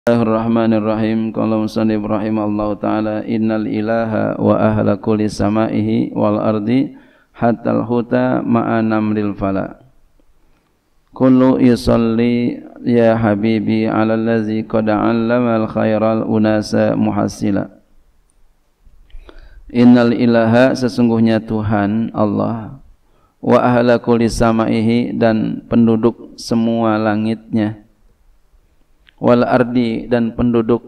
Bismillahirrahmanirrahim. Qala Ibrahim Allah taala innal ilaha wa ahla kulli samaihi wal ardi hatta al huta ma'a namril fala. Kullu yusalli ya habibi ala allazi qad 'allama al khairal unasa muhassila. Innal ilaha sesungguhnya Tuhan Allah wa ahla kulli samaihi dan penduduk semua langitnya wal ardi dan penduduk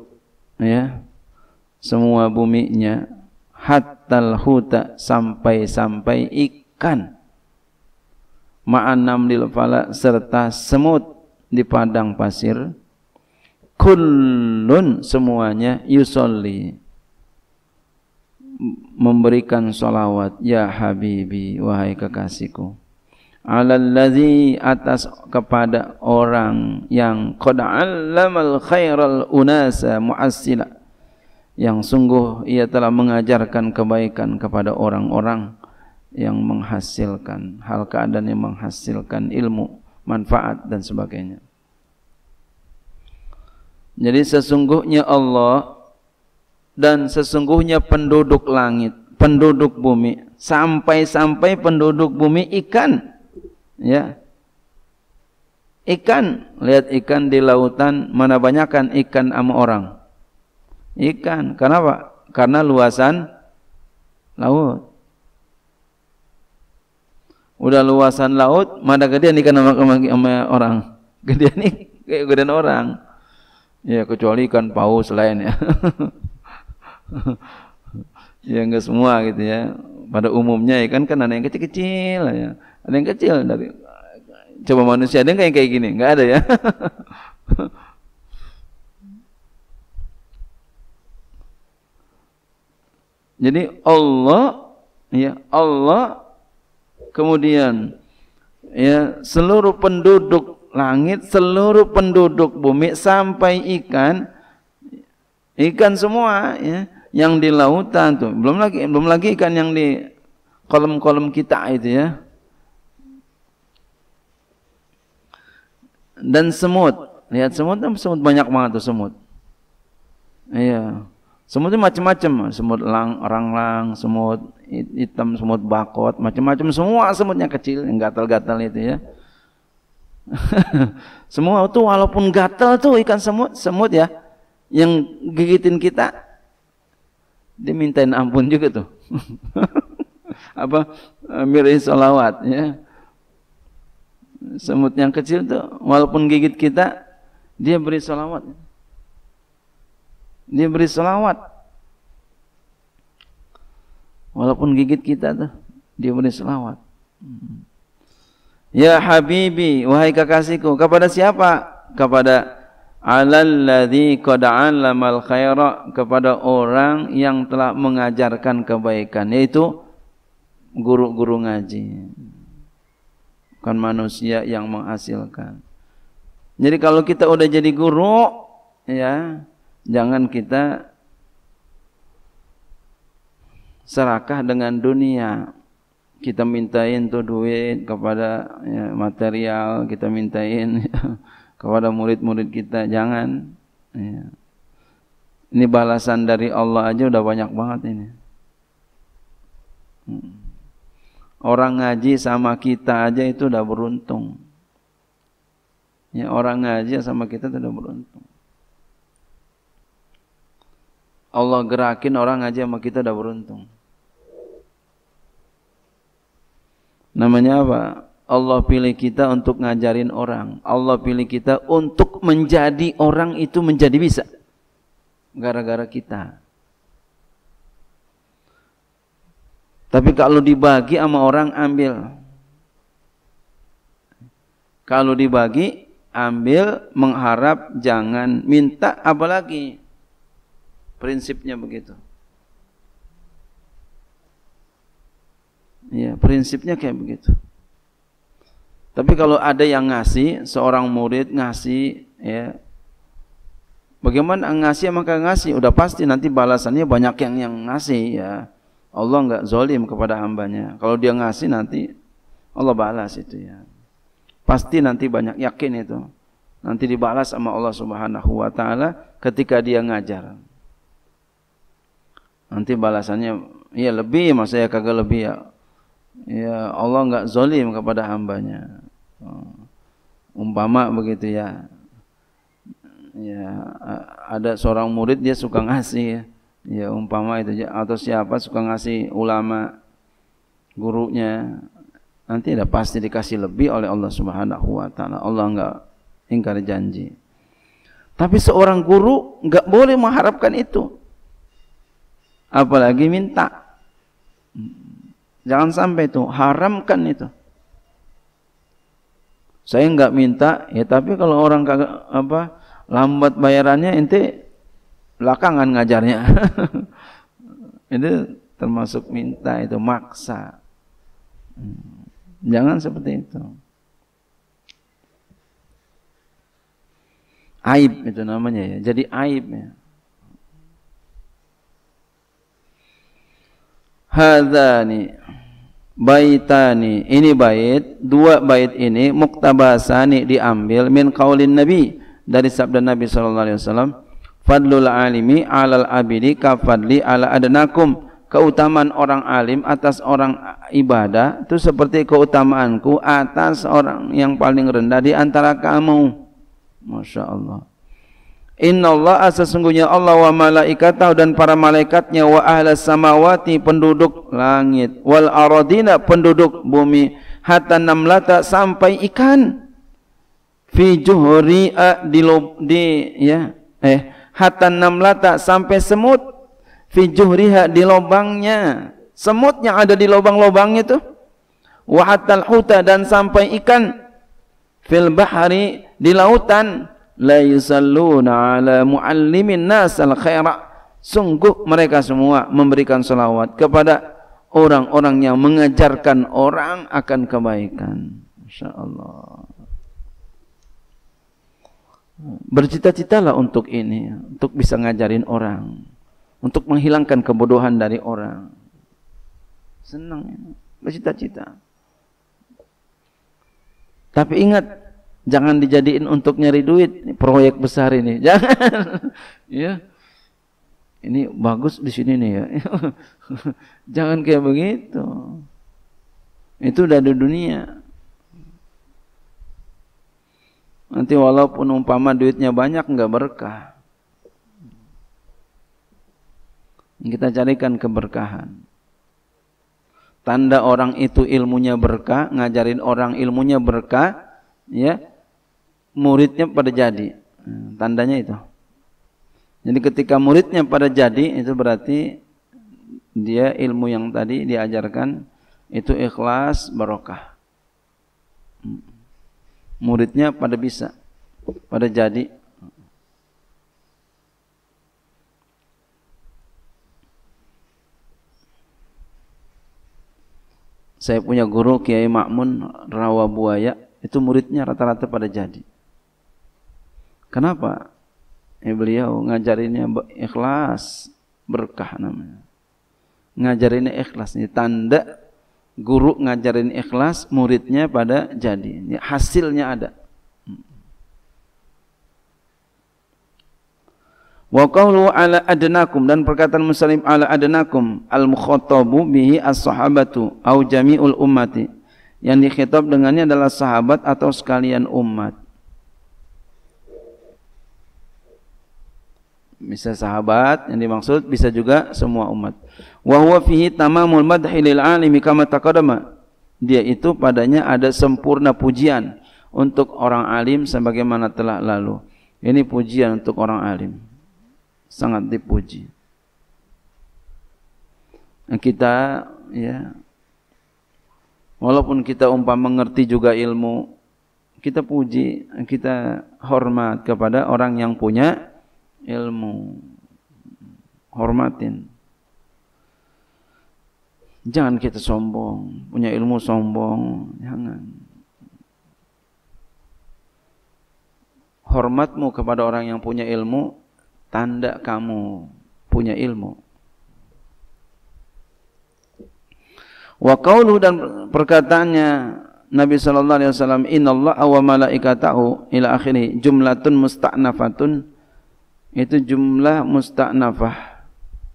ya semua buminya hatal huta sampai-sampai ikan ma'anam lil fala serta semut di padang pasir kullun semuanya yusolli memberikan solawat ya habibi wahai kekasihku alalladzi atas kepada orang yang qad allamal khairal unasa muassila yang sungguh ia telah mengajarkan kebaikan kepada orang-orang yang menghasilkan hal keadaan yang menghasilkan ilmu manfaat dan sebagainya jadi sesungguhnya Allah dan sesungguhnya penduduk langit penduduk bumi sampai-sampai penduduk bumi ikan ya ikan lihat ikan di lautan mana banyakkan ikan sama orang ikan karena apa karena luasan laut udah luasan laut mana gedean ikan sama, sama, sama orang gedean nih kayak gedean orang ya kecuali ikan paus lain ya ya enggak semua gitu ya pada umumnya ya kan kan ada yang kecil-kecil ya ada yang kecil dari coba manusia ada yang kayak kayak gini nggak ada ya jadi Allah ya Allah kemudian ya seluruh penduduk langit seluruh penduduk bumi sampai ikan ikan semua ya yang di lautan tuh. Belum lagi belum lagi ikan yang di kolom-kolom kita itu ya. Dan semut. Lihat semut, kan semut banyak banget tuh semut. Iya. Semutnya macam-macam, semut lang, ranglang, semut hitam, semut bakot, macam-macam semua semutnya kecil yang gatal-gatal itu ya. semua tuh walaupun gatal tuh ikan semut, semut ya yang gigitin kita dia mintain ampun juga tuh. apa e, mirip salawat ya. Semut yang kecil tuh walaupun gigit kita dia beri salawat. Dia beri salawat. Walaupun gigit kita tuh dia beri salawat. Hmm. Ya habibi, wahai kekasihku, kepada siapa? Kepada alal ladzi qad 'allamal khaira kepada orang yang telah mengajarkan kebaikan yaitu guru-guru ngaji bukan manusia yang menghasilkan jadi kalau kita udah jadi guru ya jangan kita serakah dengan dunia kita mintain tuh duit kepada ya, material kita mintain kepada murid-murid kita jangan ya. ini balasan dari Allah aja udah banyak banget ini hmm. orang ngaji sama kita aja itu udah beruntung ya orang ngaji sama kita itu udah beruntung Allah gerakin orang ngaji sama kita udah beruntung namanya apa Allah pilih kita untuk ngajarin orang. Allah pilih kita untuk menjadi orang itu menjadi bisa. Gara-gara kita. Tapi kalau dibagi sama orang ambil. Kalau dibagi ambil, mengharap, jangan minta apalagi. Prinsipnya begitu. Ya, prinsipnya kayak begitu. Tapi kalau ada yang ngasih, seorang murid ngasih, ya, bagaimana ngasih maka ngasih, udah pasti nanti balasannya banyak yang yang ngasih ya. Allah enggak zolim kepada hambanya. Kalau dia ngasih nanti Allah balas itu ya. Pasti nanti banyak yakin itu. Nanti dibalas sama Allah Subhanahu wa taala ketika dia ngajar. Nanti balasannya ya lebih maksudnya kagak lebih ya ya Allah enggak zolim kepada hambanya oh. umpama begitu ya ya ada seorang murid dia suka ngasih ya, ya umpama itu ya. atau siapa suka ngasih ulama gurunya nanti ada pasti dikasih lebih oleh Allah Subhanahu wa taala Allah enggak ingkar janji tapi seorang guru enggak boleh mengharapkan itu apalagi minta Jangan sampai itu, haramkan itu. Saya nggak minta, ya tapi kalau orang kagak apa lambat bayarannya ente belakangan ngajarnya. itu termasuk minta itu maksa. Hmm. Jangan seperti itu. Aib itu namanya ya. Jadi aib ya. hadzani baitani ini bait dua bait ini muktabasani diambil min qaulin nabi dari sabda nabi saw. alaihi fadlul alimi alal abidi ka ala adnakum keutamaan orang alim atas orang ibadah itu seperti keutamaanku atas orang yang paling rendah di antara kamu Allah. Innallaha ah, sesungguhnya Allah wa malaikatahu dan para malaikatnya wa ahlas samawati penduduk langit wal aradina penduduk bumi hatta namlata sampai ikan fi juhri ah, di, di ya eh hatta namlata sampai semut fi juhriha di lubangnya semut yang ada di lubang-lubangnya itu wa hatal huta dan sampai ikan fil bahari di lautan la yusalluna ala muallimin nas al khaira sungguh mereka semua memberikan selawat kepada orang-orang yang mengajarkan orang akan kebaikan insyaallah bercita-citalah untuk ini untuk bisa ngajarin orang untuk menghilangkan kebodohan dari orang senang bercita-cita tapi ingat Jangan dijadiin untuk nyari duit, ini proyek besar ini. Jangan. ya. Ini bagus di sini nih ya. Jangan kayak begitu. Itu udah di dunia. Nanti walaupun umpama duitnya banyak nggak berkah. Kita carikan keberkahan. Tanda orang itu ilmunya berkah, ngajarin orang ilmunya berkah, ya muridnya pada jadi. Hmm, tandanya itu. Jadi ketika muridnya pada jadi itu berarti dia ilmu yang tadi diajarkan itu ikhlas barokah. Hmm. Muridnya pada bisa, pada jadi. Saya punya guru Kiai Makmun Rawabuaya, itu muridnya rata-rata pada jadi. Kenapa? Ya beliau ngajarinnya ikhlas, berkah namanya. Ngajarinnya ikhlas, ini tanda guru ngajarin ikhlas, muridnya pada jadi. ya, hasilnya ada. Wa qawlu ala adnakum dan perkataan muslim ala adnakum al mukhatabu bihi as-sahabatu au jami'ul ummati. Yang dikhitab dengannya adalah sahabat atau sekalian umat. bisa sahabat yang dimaksud bisa juga semua umat wa huwa fihi tamamul madhi lil alimi kama taqaddama dia itu padanya ada sempurna pujian untuk orang alim sebagaimana telah lalu ini pujian untuk orang alim sangat dipuji nah, kita ya walaupun kita umpam mengerti juga ilmu kita puji kita hormat kepada orang yang punya ilmu hormatin jangan kita sombong punya ilmu sombong jangan hormatmu kepada orang yang punya ilmu tanda kamu punya ilmu wa qaulu dan perkataannya Nabi sallallahu alaihi wasallam innallaha wa malaikatahu ila akhirih jumlatun musta'nafatun itu jumlah mustaknafah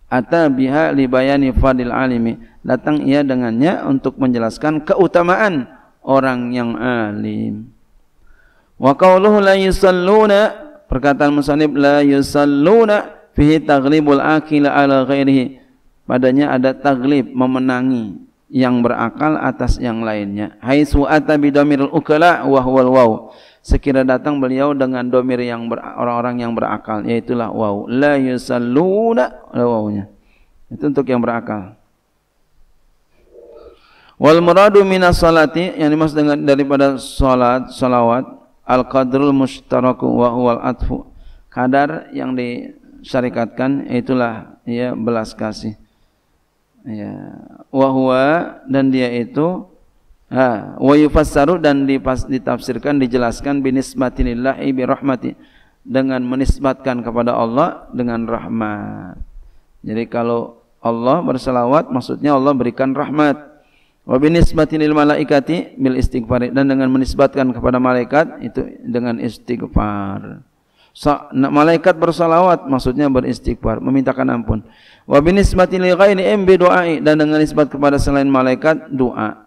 atau biha libayani fadil alimi datang ia dengannya untuk menjelaskan keutamaan orang yang alim wa qawluhu la yusalluna perkataan musanib la yusalluna fihi taghlibul akila ala ghairihi padanya ada taglib memenangi yang berakal atas yang lainnya hai su'ata bidamiril ukala wa huwal waw sekira datang beliau dengan domir yang orang-orang yang berakal yaitulah waw la yusalluna wawnya itu untuk yang berakal wal muradu minas salati yang dimaksud dengan daripada salat salawat al qadrul mushtaraku wa huwal atfu kadar yang disyarikatkan itulah ya belas kasih ya wa huwa dan dia itu wa yufassaru dan ditafsirkan dijelaskan binisbatinillahi bi rahmati dengan menisbatkan kepada Allah dengan rahmat. Jadi kalau Allah berselawat maksudnya Allah berikan rahmat. Wa binisbatinil malaikati bil istighfar dan dengan menisbatkan kepada malaikat itu dengan istighfar. So, malaikat bersalawat maksudnya beristighfar, memintakan ampun. Wa binisbatil ghairi mb doai dan dengan nisbat kepada selain malaikat doa.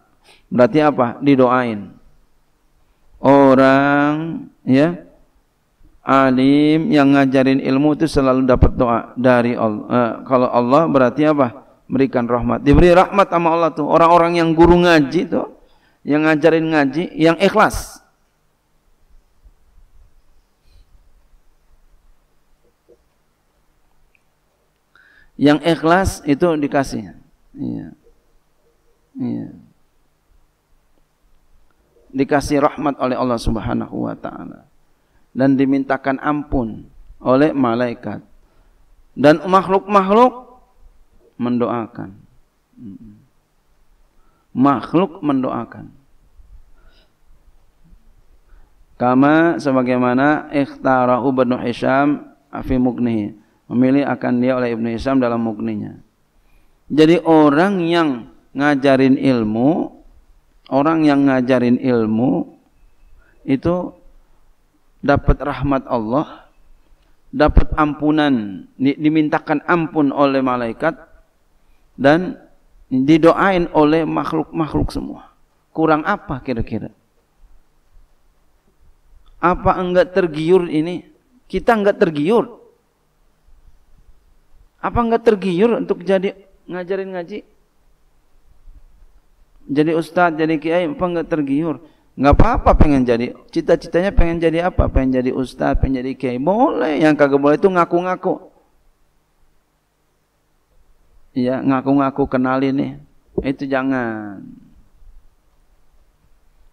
Berarti apa? Didoain. Orang ya alim yang ngajarin ilmu itu selalu dapat doa dari Allah. Eh, kalau Allah berarti apa? Berikan rahmat. Diberi rahmat sama Allah tuh. Orang-orang yang guru ngaji tuh, yang ngajarin ngaji, yang ikhlas. Yang ikhlas itu dikasih. Iya. Iya dikasih rahmat oleh Allah Subhanahu wa taala dan dimintakan ampun oleh malaikat dan makhluk-makhluk mendoakan makhluk mendoakan kama sebagaimana ikhtarahu Ibnu Hisham fi mukni memilih akan dia oleh Ibnu Hisham dalam mukninya jadi orang yang ngajarin ilmu orang yang ngajarin ilmu itu dapat rahmat Allah, dapat ampunan, dimintakan ampun oleh malaikat dan didoain oleh makhluk-makhluk semua. Kurang apa kira-kira? Apa enggak tergiur ini? Kita enggak tergiur. Apa enggak tergiur untuk jadi ngajarin ngaji? jadi ustadz, jadi kiai, apa enggak tergiur? Enggak apa-apa pengen jadi, cita-citanya pengen jadi apa? Pengen jadi ustadz, pengen jadi kiai. Boleh, yang kagak boleh itu ngaku-ngaku. Iya, ngaku-ngaku kenalin nih. Itu jangan.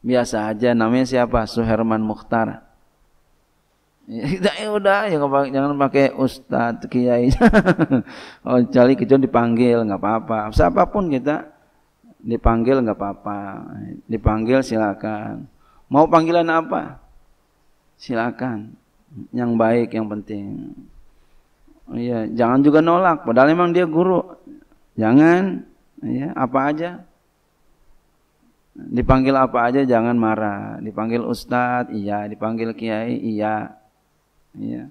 Biasa aja namanya siapa? Suherman Mukhtar. Ya, ya udah ya jangan pakai ustadz kiai. oh, cari kecil dipanggil nggak apa-apa. Siapapun kita dipanggil nggak apa-apa, dipanggil silakan. Mau panggilan apa? Silakan. Yang baik yang penting. Oh Iya, jangan juga nolak padahal emang dia guru. Jangan iya apa aja. Dipanggil apa aja jangan marah. Dipanggil ustadz, iya, dipanggil kiai, iya. Iya.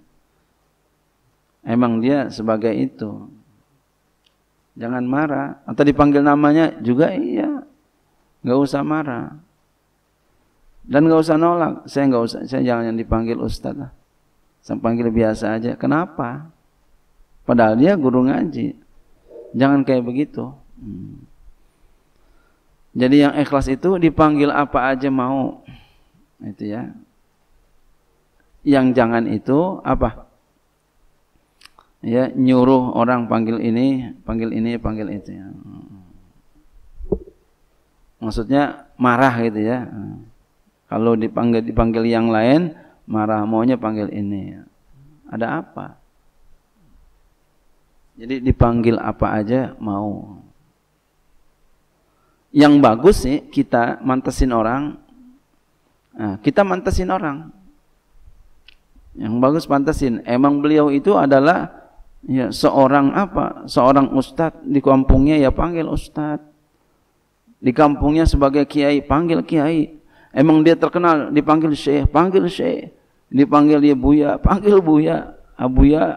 Emang dia sebagai itu. Jangan marah. Atau dipanggil namanya juga iya. Nggak usah marah. Dan nggak usah nolak. Saya nggak usah. Saya jangan yang dipanggil ustadz, lah. Saya panggil biasa aja. Kenapa? Padahal dia guru ngaji. Jangan kayak begitu. Hmm. Jadi yang ikhlas itu dipanggil apa aja mau. Itu ya. Yang jangan itu apa? ya nyuruh orang panggil ini, panggil ini, panggil itu. Ya. Maksudnya marah gitu ya. Kalau dipanggil dipanggil yang lain, marah maunya panggil ini. Ya. Ada apa? Jadi dipanggil apa aja mau. Yang bagus sih kita mantesin orang. Nah, kita mantesin orang. Yang bagus pantesin. Emang beliau itu adalah ya seorang apa seorang ustadz di kampungnya ya panggil ustadz di kampungnya sebagai kiai panggil kiai emang dia terkenal dipanggil syekh panggil syekh dipanggil dia buya panggil buya abuya ah,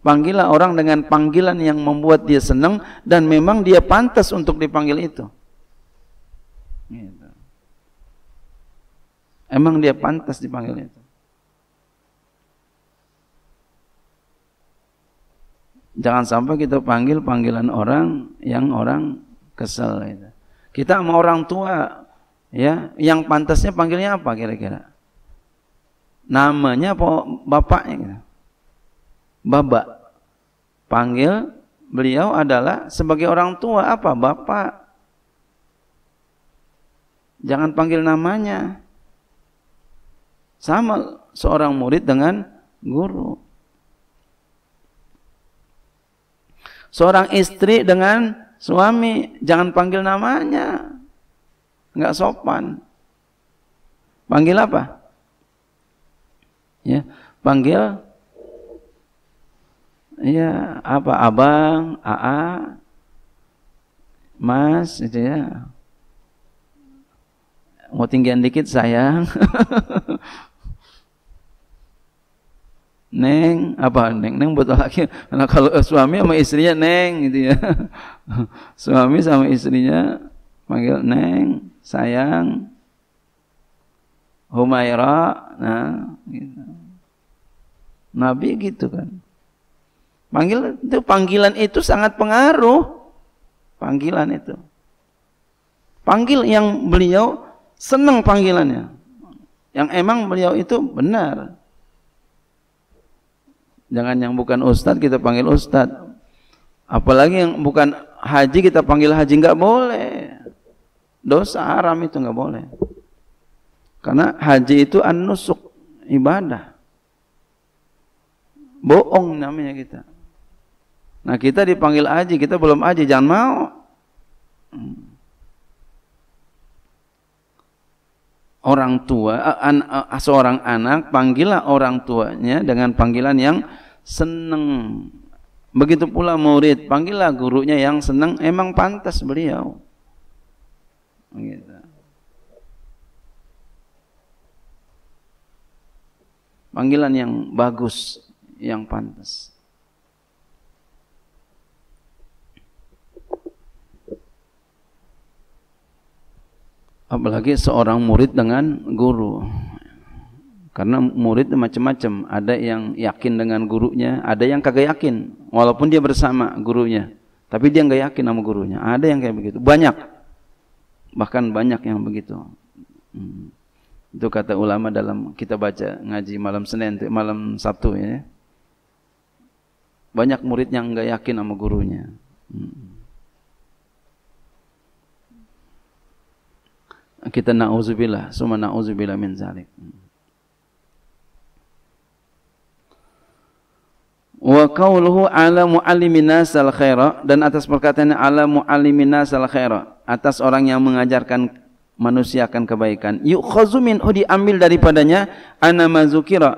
panggillah orang dengan panggilan yang membuat dia senang dan memang dia pantas untuk dipanggil itu gitu. emang dia pantas dipanggil itu Jangan sampai kita panggil panggilan orang yang orang kesel. Gitu. Kita sama orang tua, ya, yang pantasnya panggilnya apa kira-kira? Namanya apa bapaknya? Gitu. Panggil beliau adalah sebagai orang tua apa? Bapak. Jangan panggil namanya. Sama seorang murid dengan guru Seorang istri dengan suami, jangan panggil namanya. Enggak sopan. Panggil apa? Ya, panggil ya apa abang, aa, mas itu ya. Mau tinggian dikit sayang. Neng, apa Neng? Neng buat laki. Karena kalau suami sama istrinya Neng gitu ya. suami sama istrinya manggil Neng, sayang, Humaira, nah gitu. Nabi gitu kan. Panggil itu panggilan itu sangat pengaruh. Panggilan itu. Panggil yang beliau senang panggilannya. Yang emang beliau itu benar Jangan yang bukan ustad kita panggil ustad. Apalagi yang bukan haji kita panggil haji enggak boleh. Dosa haram itu enggak boleh. Karena haji itu an ibadah. boong namanya kita. Nah kita dipanggil haji, kita belum haji, jangan mau. Hmm. orang tua an, seorang anak panggillah orang tuanya dengan panggilan yang senang begitu pula murid panggillah gurunya yang senang emang pantas beliau gitu. panggilan yang bagus yang pantas apalagi seorang murid dengan guru karena murid macam-macam ada yang yakin dengan gurunya ada yang kagak yakin walaupun dia bersama gurunya tapi dia nggak yakin sama gurunya ada yang kayak begitu banyak bahkan banyak yang begitu hmm. itu kata ulama dalam kita baca ngaji malam senin malam sabtu ya banyak murid yang nggak yakin sama gurunya hmm. kita na'udzubillah, summa na'udzubillah min zalik. Wa qawluhu ala mu'allimin al khaira dan atas perkataannya ala mu'allimin al khaira, atas orang yang mengajarkan manusia akan kebaikan. Yu'khazu min oh diambil daripadanya anama zukira.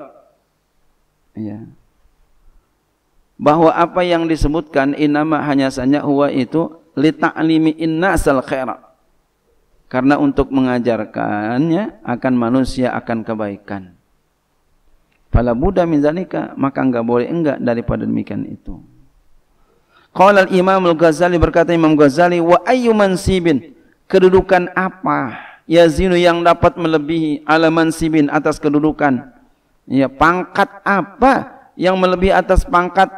Ya. Bahwa apa yang disebutkan inama hanya saja huwa itu li ta'limi al khaira karena untuk mengajarkannya akan manusia akan kebaikan. Fala Buddha min zalika, maka enggak boleh enggak daripada demikian itu. Qala al-Imam al-Ghazali berkata Imam Ghazali, wa ayyu mansibin, kedudukan apa yazinu yang dapat melebihi ala mansibin atas kedudukan? Ya, pangkat apa yang melebihi atas pangkat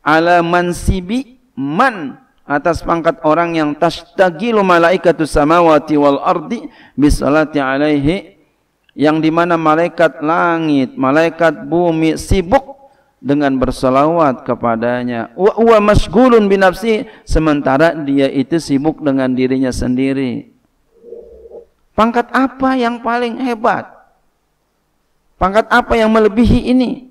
ala mansibi man atas pangkat orang yang tashtagilu malaikatu samawati wal ardi bisalati alaihi yang dimana malaikat langit, malaikat bumi sibuk dengan bersolawat kepadanya. Wa huwa masgulun binafsi sementara dia itu sibuk dengan dirinya sendiri. Pangkat apa yang paling hebat? Pangkat apa yang melebihi ini?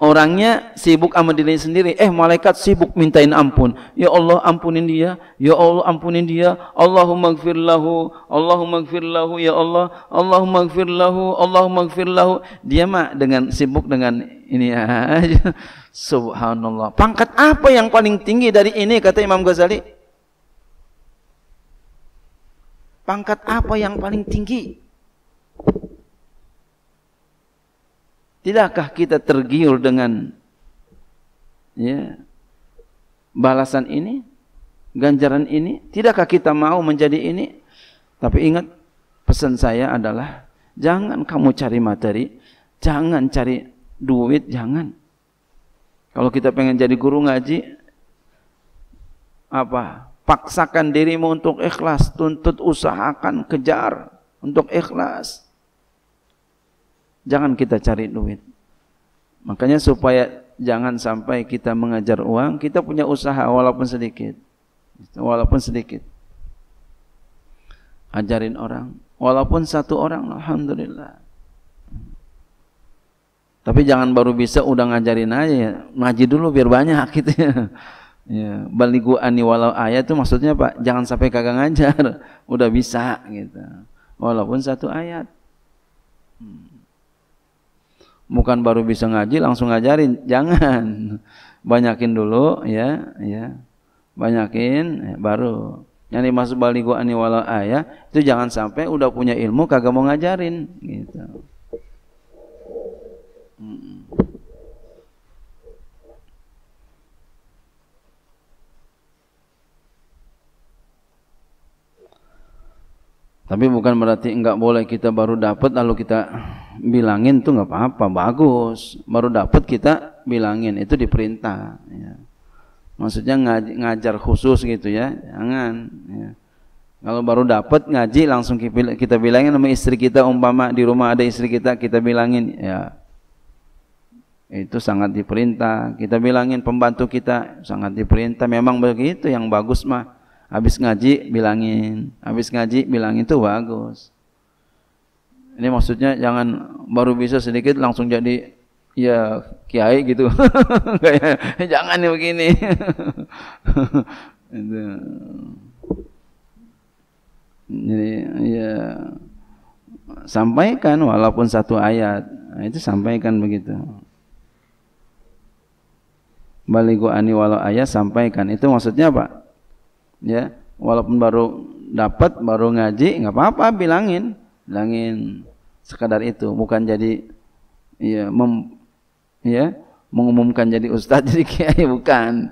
orangnya sibuk sama diri sendiri eh malaikat sibuk mintain ampun ya Allah ampunin dia ya Allah ampunin dia Allahumma gfir lahu Allahumma gfir lahu ya Allah Allahumma gfir lahu Allahumma gfir lahu dia mah dengan sibuk dengan ini aja subhanallah pangkat apa yang paling tinggi dari ini kata Imam Ghazali pangkat apa yang paling tinggi Tidakkah kita tergiur dengan ya, balasan ini, ganjaran ini? Tidakkah kita mau menjadi ini? Tapi ingat pesan saya adalah jangan kamu cari materi, jangan cari duit, jangan. Kalau kita pengen jadi guru ngaji, apa? Paksakan dirimu untuk ikhlas, tuntut usahakan, kejar untuk ikhlas. Jangan kita cari duit. Makanya supaya jangan sampai kita mengajar uang, kita punya usaha walaupun sedikit. Walaupun sedikit. Ajarin orang, walaupun satu orang alhamdulillah. Tapi jangan baru bisa udah ngajarin aja ya. Ngaji dulu biar banyak gitu ya. Ya, baligu ani walau ayat itu maksudnya Pak, jangan sampai kagak ngajar, udah bisa gitu. Walaupun satu ayat. Hmm bukan baru bisa ngaji langsung ngajarin jangan banyakin dulu ya ya banyakin ya, baru yang dimaksud baligo ani wala ayah itu jangan sampai udah punya ilmu kagak mau ngajarin gitu Tapi bukan berarti enggak boleh kita baru dapat lalu kita bilangin tuh nggak apa-apa bagus baru dapat kita bilangin itu diperintah ya. maksudnya ngaj ngajar khusus gitu ya jangan ya. kalau baru dapat ngaji langsung kita bilangin sama istri kita umpama di rumah ada istri kita kita bilangin ya itu sangat diperintah kita bilangin pembantu kita sangat diperintah memang begitu yang bagus mah habis ngaji bilangin habis ngaji bilangin itu bagus ini maksudnya jangan baru bisa sedikit langsung jadi ya kiai gitu. Ya. jangan ya begini. Jadi ya sampaikan walaupun satu ayat nah, itu sampaikan begitu Baligo ani walau ayat sampaikan itu maksudnya apa ya walaupun baru dapat baru ngaji nggak apa-apa bilangin bilangin Sekadar itu, bukan jadi ya mem, ya mengumumkan jadi ustadz jadi kiai bukan.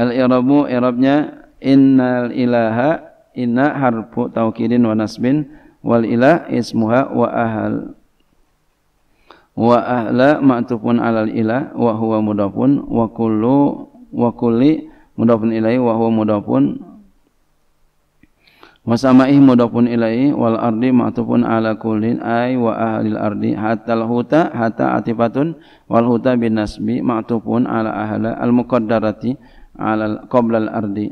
Al i'rabu i'rabnya innal ilaha inna harfu taukidin wa nasbin wal ilah ismuha wa ahal wa ahla ma'tufun alal ilah wa huwa mudafun wa kullu wa kulli mudafun ilaihi wa huwa mudafun wasamai mudafun ilai wal ardi ma'tufun ala kullin ay wa ahlil ardi hatal huta hatta atifatun wal huta bin nasbi ma'tufun ala ahla al muqaddarati ala qabla al ardi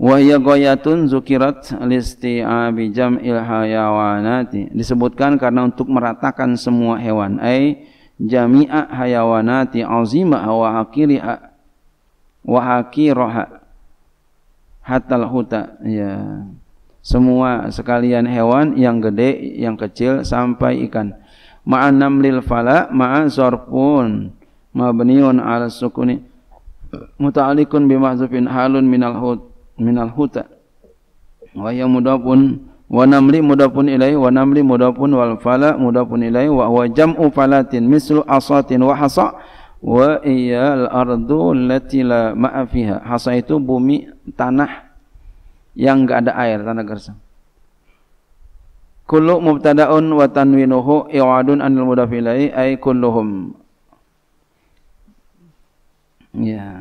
wa hiya ghayatun zukirat listi'abi jam'il hayawanati disebutkan karena untuk meratakan semua hewan ay jami'a hayawanati azima wa hakiri wa hakiroha hatal huta ya semua sekalian hewan yang gede, yang kecil sampai ikan. Ma'anam lil fala ma'an sorpun, mabniun ala sukuni muta'alliqun bi mahzufin halun minal hut minal huta wa ya mudafun wa namli mudafun ilai wa namli mudafun wal fala mudafun ilai wa huwa jam'u falatin mislu asatin wa hasa wa iyal ardu lati la hasa itu bumi tanah yang enggak ada air tanda gersang. Kullu mubtada'un wa tanwinuhu i'adun anil mudafilai ay kulluhum. Ya.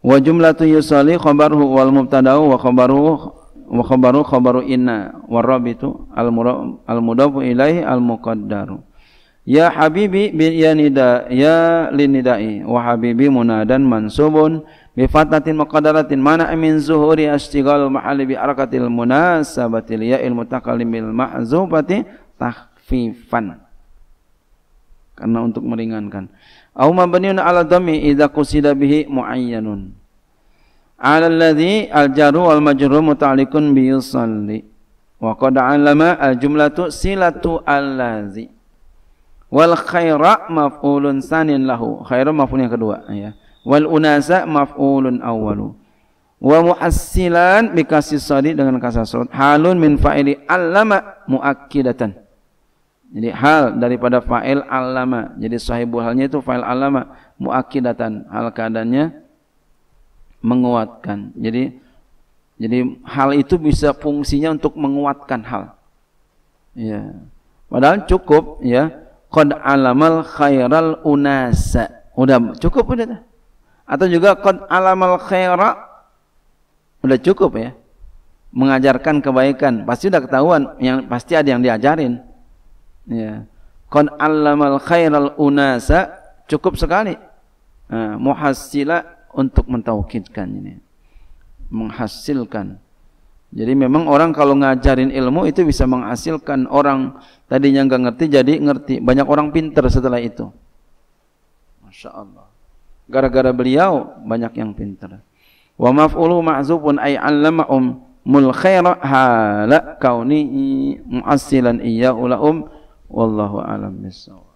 Wa jumlatu yusali khabaruhu wal mubtada'u wa khabaruhu wa khabaru khabaru inna wa rabitu al al mudafu ilaihi al muqaddaru. Ya habibi bi ya nida ya linidai wa habibi munadan mansubun bifatnatin muqaddaratin mana min zuhuri ashtigal mahali bi arakatil munasabati li ya'il mutakalimil ma'zubati takhfifan karena untuk meringankan au mabniun ala dhammi idza qusida bihi muayyanun ala alladhi al jaru wal majru muta'alliqun bi yusalli wa qad alama al jumlatu silatu allazi wal khaira maf'ulun sanin lahu khaira maf'ul yang kedua ya wal unasa maf'ulun awwalu wa muhassilan bikasi sadi dengan kasar halun min fa'ili allama muakkidatan jadi hal daripada fa'il allama jadi sahibul halnya itu fa'il allama muakkidatan hal keadaannya menguatkan jadi jadi hal itu bisa fungsinya untuk menguatkan hal ya padahal cukup ya qad alamal khairal unasa udah cukup udah atau juga qad alamal khaira sudah cukup ya mengajarkan kebaikan pasti sudah ketahuan yang pasti ada yang diajarin ya qad alamal khairal unasa cukup sekali nah, muhassila untuk mentauhidkan ini menghasilkan jadi memang orang kalau ngajarin ilmu itu bisa menghasilkan orang tadinya nggak ngerti jadi ngerti. Banyak orang pinter setelah itu. Masya Allah. gara-gara beliau banyak yang pintar. Wa maf'ulu ma'zubun ay 'allama um mul khaira hala kauni mu'assilan iya ulaum wallahu alam bisawab.